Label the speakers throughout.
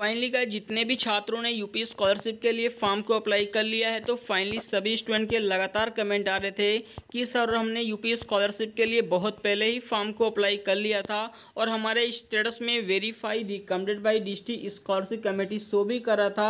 Speaker 1: finally का जितने भी छात्रों ने यूपी स्कॉलरशिप के लिए फॉर्म को अप्लाई कर लिया है तो फाइनली सभी स्टूडेंट के लगातार कमेंट आ रहे थे कि सर हमने यूपी स्कॉलरशिप के लिए बहुत पहले ही फॉर्म को अप्लाई कर लिया था और हमारे स्टेटस में verify recommended by district scholarship committee show भी कर रहा था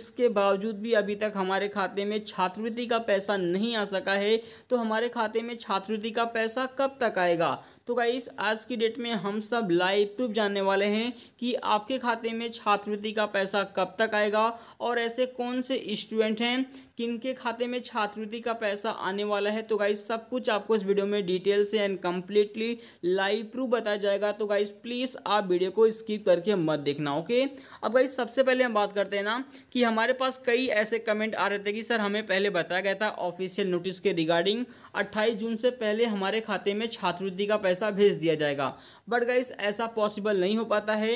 Speaker 1: इसके बावजूद भी अभी तक हमारे खाते में छात्रवृत्ति का पैसा नहीं आ सका है तो हमारे खाते में छात्रवृत्ति का पैसा कब तक आएगा तो गाइस आज की डेट में हम सब लाइव प्रूफ जानने वाले हैं कि आपके खाते में छात्रवृत्ति का पैसा कब तक आएगा और ऐसे कौन से स्टूडेंट हैं किन के खाते में छात्रवृत्ति का पैसा आने वाला है तो गाइज सब कुछ आपको इस वीडियो में डिटेल से एंड कम्प्लीटली लाइव प्रूफ बताया जाएगा तो गाइज प्लीज़ आप वीडियो को स्किप करके मत देखना ओके अब गाइज सबसे पहले हम बात करते हैं ना कि हमारे पास कई ऐसे कमेंट आ रहे थे कि सर हमें पहले बताया गया था ऑफिशियल नोटिस के रिगार्डिंग अट्ठाईस जून से पहले हमारे खाते में छात्रवृत्ति का पैसा भेज दिया जाएगा बट गाइस ऐसा पॉसिबल नहीं हो पाता है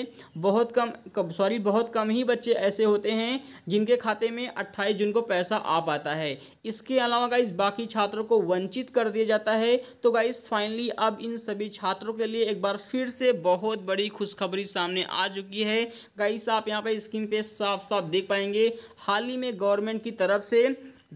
Speaker 1: बहुत कम सॉरी बहुत कम ही बच्चे ऐसे होते हैं जिनके खाते में अट्ठाईस जून को पैसा आ पाता है इसके अलावा गाइस बाकी छात्रों को वंचित कर दिया जाता है तो गाइस फाइनली अब इन सभी छात्रों के लिए एक बार फिर से बहुत बड़ी खुशखबरी सामने आ चुकी है गाइस आप यहाँ पर स्क्रीन पे साफ साफ देख पाएंगे हाल ही में गवर्नमेंट की तरफ से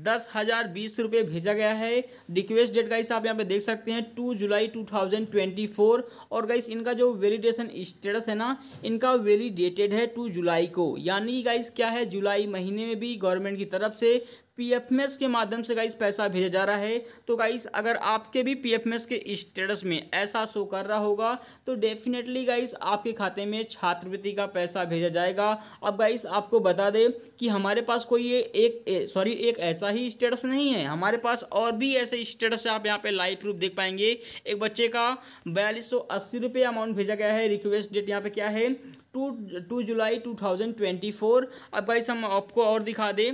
Speaker 1: दस हज़ार बीस रुपये भेजा गया है रिक्वेस्ट डेट गाइस आप यहाँ पे देख सकते हैं two July two thousand twenty four और गाइस इनका जो वेलीडेशन स्टेटस है ना इनका वेलीडेटेड है टू जुलाई को यानी गाइस क्या है जुलाई महीने में भी गवर्नमेंट की तरफ से पीएफएमएस के माध्यम से गाइस पैसा भेजा जा रहा है तो गाइस अगर आपके भी पीएफएमएस के स्टेटस में ऐसा शो कर रहा होगा तो डेफिनेटली गाइस आपके खाते में छात्रवृत्ति का पैसा भेजा जाएगा अब गाइस आपको बता दें कि हमारे पास कोई ये एक सॉरी एक ऐसा ही स्टेटस नहीं है हमारे पास और भी ऐसे स्टेटस आप यहाँ पर लाइव प्रूफ देख पाएंगे एक बच्चे का बयालीस सौ अमाउंट भेजा गया है रिक्वेस्ट डेट यहाँ पर क्या है two two July two thousand twenty four अब गाइस हम आपको और दिखा दें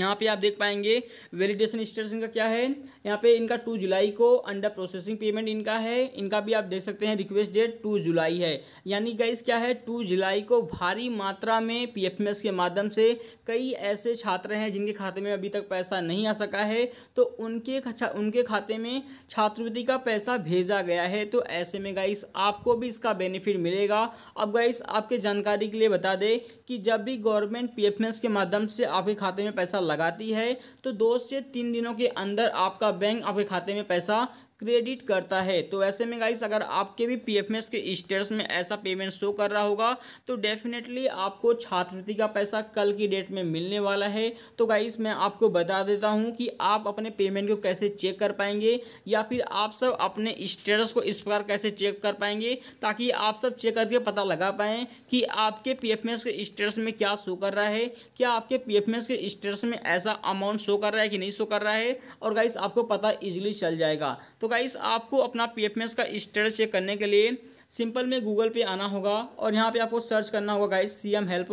Speaker 1: यहाँ पे आप देख पाएंगे वेलिडेशन स्टेटस इनका क्या है यहाँ पे इनका टू जुलाई को अंडर प्रोसेसिंग पेमेंट इनका है इनका भी आप देख सकते हैं रिक्वेस्ट डेट टू जुलाई है यानी गाइस क्या है टू जुलाई को भारी मात्रा में पीएफएमएस के माध्यम से कई ऐसे छात्र हैं जिनके खाते में अभी तक पैसा नहीं आ सका है तो उनके उनके खाते में छात्रवृत्ति का पैसा भेजा गया है तो ऐसे में गाइस आपको भी इसका बेनिफिट मिलेगा अब गाइस आपके जानकारी के लिए बता दें कि जब भी गवर्नमेंट पी के माध्यम से आपके खाते में पैसा लगाती है तो दो से तीन दिनों के अंदर आपका बैंक आपके खाते में पैसा क्रेडिट करता है तो ऐसे में गाइस अगर आपके भी पीएफएमएस के स्टेटस में ऐसा पेमेंट शो कर रहा होगा तो डेफिनेटली आपको छात्रवृत्ति का पैसा कल की डेट में मिलने वाला है तो गाइस मैं आपको बता देता हूं कि आप अपने पेमेंट को कैसे चेक कर पाएंगे या फिर आप सब अपने स्टेटस को इस प्रकार कैसे चेक कर पाएंगे ताकि आप सब चेक करके पता लगा पाएँ कि आपके पी के स्टेटस में क्या शो कर रहा है क्या आपके पी के स्टेटस में ऐसा अमाउंट शो कर रहा है कि नहीं शो कर रहा है और गाइस आपको पता ईजिली चल जाएगा तो गाइस आपको अपना पी एफ का स्टेटस चेक करने के लिए सिंपल में गूगल पे आना होगा और यहाँ पे आपको सर्च करना होगा guys C M help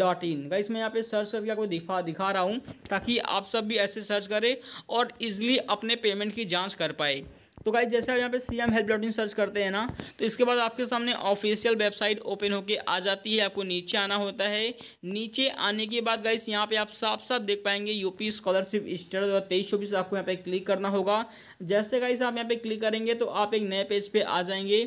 Speaker 1: dot in guys मैं यहाँ पे सर्च करके आपको दिखा दिखा रहा हूँ ताकि आप सब भी ऐसे सर्च करें और इजीली अपने पेमेंट की जांच कर पाए तो गाइज जैसे आप यहाँ पे C M help dot in search करते हैं ना तो इसके बाद आपके सामने ऑफिशियल वेबसाइट ओपन होके आ जाती है आपको नीचे आना होता है नीचे आने के बाद गाइस यहाँ पे आप साफ साफ देख पाएंगे यूपी स्कॉलरशिप स्टेट और तेईस चौबीस आपको यहाँ पे क्लिक करना होगा जैसे गाइस आप यहाँ पे क्लिक करेंगे तो आप एक नए पेज पे आ जाएंगे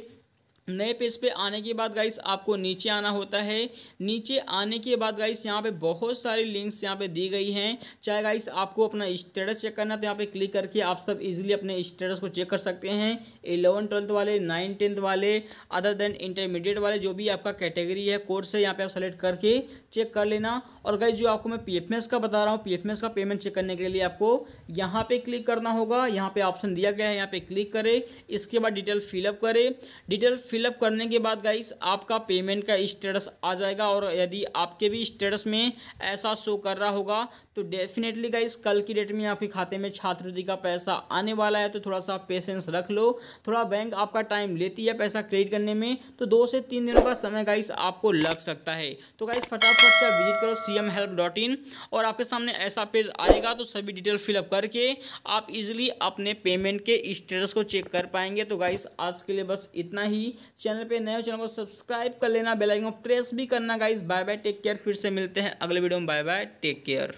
Speaker 1: नए पेज पे आने के बाद गाइस आपको नीचे आना होता है नीचे आने के बाद गाइस यहाँ पे बहुत सारी लिंक्स यहाँ पे दी गई हैं चाहे गाइस आपको अपना स्टेटस चेक करना तो यहाँ पे क्लिक करके आप सब इजीली अपने स्टेटस को चेक कर सकते हैं एलेवन ट्वेल्थ वाले नाइन टेंथ वाले अदर देन इंटरमीडिएट वाले जो भी आपका कैटेगरी है कोर्स है यहाँ पर आप सेलेक्ट करके चेक कर लेना और गाइज जो आपको मैं पी का बता रहा हूँ पी का पेमेंट चेक करने के लिए आपको यहाँ पर क्लिक करना होगा यहाँ पर ऑप्शन दिया गया है यहाँ पर क्लिक करें इसके बाद डिटेल फिलअप करें डिटेल फिलअप करने के बाद गाइस आपका पेमेंट का स्टेटस आ जाएगा और यदि आपके भी स्टेटस में ऐसा शो कर रहा होगा तो डेफिनेटली गाइस कल की डेट में आपके खाते में छात्रवृत्ति का पैसा आने वाला है तो थोड़ा सा पेशेंस रख लो थोड़ा बैंक आपका टाइम लेती है पैसा क्रेडिट करने में तो दो से तीन दिनों का समय गाइस आपको लग सकता है तो गाइस फटाफट से आप विजिट करो C M help dot in और आपके सामने ऐसा पेज आएगा तो सभी डिटेल फिलअप करके आप इजिली अपने पेमेंट के स्टेटस को चेक कर पाएंगे तो गाइस आज के लिए बस इतना ही चैनल पर नए चैनल को सब्सक्राइब कर लेना बेलाइकन प्रेस भी करना guys bye bye take care फिर से मिलते हैं अगले वीडियो में बाय बाय टेक केयर